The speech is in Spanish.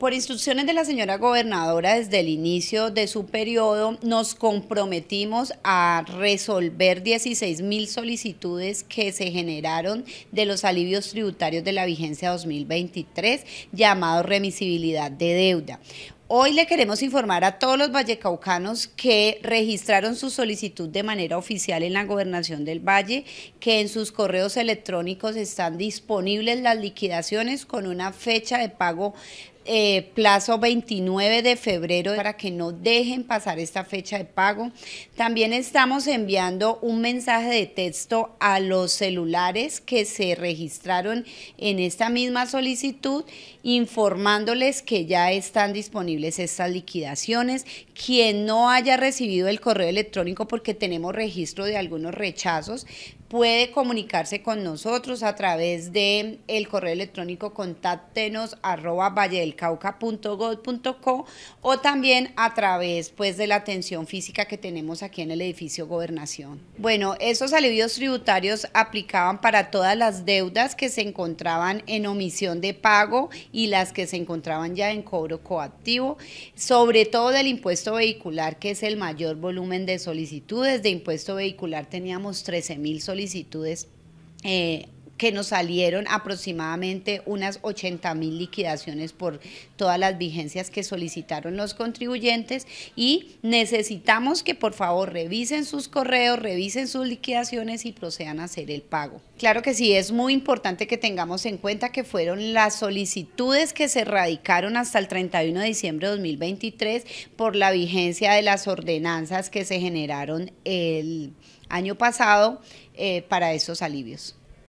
Por instrucciones de la señora gobernadora, desde el inicio de su periodo, nos comprometimos a resolver 16 mil solicitudes que se generaron de los alivios tributarios de la vigencia 2023, llamado remisibilidad de deuda. Hoy le queremos informar a todos los vallecaucanos que registraron su solicitud de manera oficial en la Gobernación del Valle, que en sus correos electrónicos están disponibles las liquidaciones con una fecha de pago eh, plazo 29 de febrero para que no dejen pasar esta fecha de pago. También estamos enviando un mensaje de texto a los celulares que se registraron en esta misma solicitud informándoles que ya están disponibles estas liquidaciones. Quien no haya recibido el correo electrónico porque tenemos registro de algunos rechazos, puede comunicarse con nosotros a través de el correo electrónico contáctenos arroba cauca.gov.co o también a través pues, de la atención física que tenemos aquí en el edificio Gobernación. Bueno, esos alivios tributarios aplicaban para todas las deudas que se encontraban en omisión de pago y las que se encontraban ya en cobro coactivo, sobre todo del impuesto vehicular, que es el mayor volumen de solicitudes. De impuesto vehicular teníamos 13 mil solicitudes eh, que nos salieron aproximadamente unas 80 mil liquidaciones por todas las vigencias que solicitaron los contribuyentes y necesitamos que por favor revisen sus correos, revisen sus liquidaciones y procedan a hacer el pago. Claro que sí, es muy importante que tengamos en cuenta que fueron las solicitudes que se radicaron hasta el 31 de diciembre de 2023 por la vigencia de las ordenanzas que se generaron el año pasado eh, para esos alivios.